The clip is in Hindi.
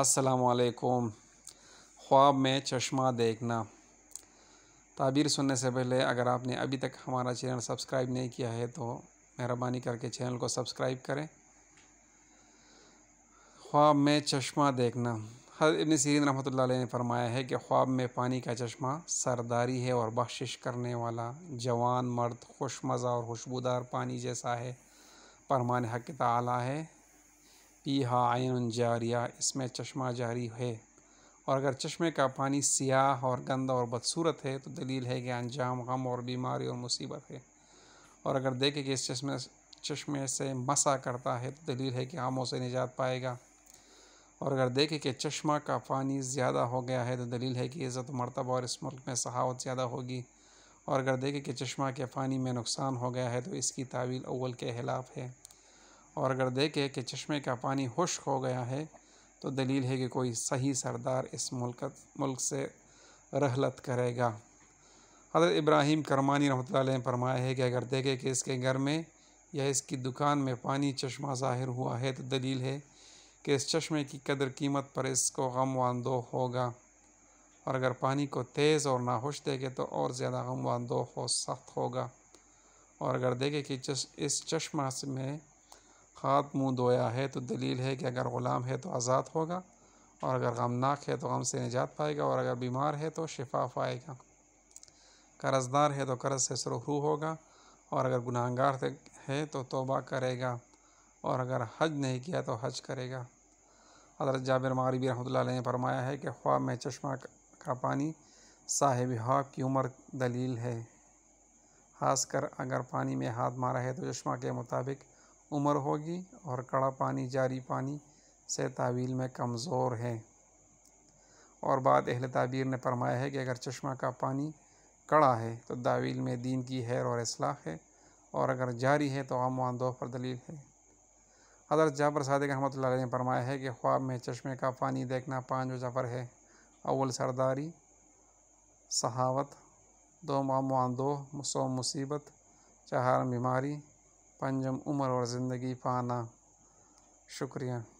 असलकुम ख्वाब में चश्मा देखना ताबीर सुनने से पहले अगर आपने अभी तक हमारा चैनल सब्सक्राइब नहीं किया है तो मेहरबानी करके चैनल को सब्सक्राइब करें ख्वाब में चश्मा देखना हर इबन सीरीन रहमत ने फरमाया है कि ख्वाब में पानी का चश्मा सरदारी है और बख्शिश करने वाला जवान मर्द खुश मज़ा और खुशबूदार पानी जैसा है परमान हक तला है पीहा हा आयन जारिया इसमें चश्मा जारी है और अगर चश्मे का पानी सियाह और गंदा और बदसूरत है तो दलील है कि अंजाम गम और बीमारी और मुसीबत है और अगर देखे कि इस चश्मे चश्मे से मसा करता है तो दलील है कि आमों से निजात पाएगा और अगर देखे कि चश्मा का पानी ज़्यादा हो गया है तो दलील है कि इज़्ज़त मरतब और इस मुल्क में सहावत ज़्यादा होगी और अगर देखे कि चश्मा के पानी में नुकसान हो गया है तो इसकी तावील अव्वल के खिलाफ है और अगर देखे कि चश्मे का पानी खुश्क हो गया है तो दलील है कि कोई सही सरदार इस मुल्क मुल्क से रहलत करेगा हज़रत इब्राहिम करमानी रहमत ने फरमाया है कि अगर देखे कि इसके घर में या इसकी दुकान में पानी चश्मा ज़ाहिर हुआ है तो दलील है कि इस चश्मे की कदर कीमत पर इसको गम वानदो होगा और अगर पानी को तेज़ और नाखुश देखे तो और ज़्यादा गम वानदो हो सख्त होगा और अगर देखे कि इस चश्मा में खात मुँह धोया है तो दलील है कि अगर ग़ुलाम है तो आज़ाद होगा और अगर गमनाक है तो गम से निजात पाएगा और अगर बीमार है तो शिफा पाएगा कर्जदार है तो कर्ज से सरहू होगा और अगर गुनाहगार है तो तोबा करेगा और अगर हज नहीं किया तो हज करेगा हजरत जाबिर मारबी रहमत ने फरमाया है कि ख्वाब में चश्मा का पानी साहिब ख्वाब की उम्र दलील है खासकर अगर पानी में हाथ मारा है तो चश्मा के मुताबिक उम्र होगी और कड़ा पानी जारी पानी से तावील में कमज़ोर है और बाद अहल ताबीर ने फरमाया है कि अगर चश्मा का पानी कड़ा है तो दावील में दीन की हैर और असलाह है और अगर जारी है तो आम आमदो पर दलील है हजरत जाफर सदक रहमत ने फरमाया है कि ख्वाब में चश्मे का पानी देखना पाँच जफ़र है अव्वल सरदारी सहावत दो मामो आमदो सो मुसीबत चार बीमारी पंजम उम्र और ज़िंदगी पाना शुक्रिया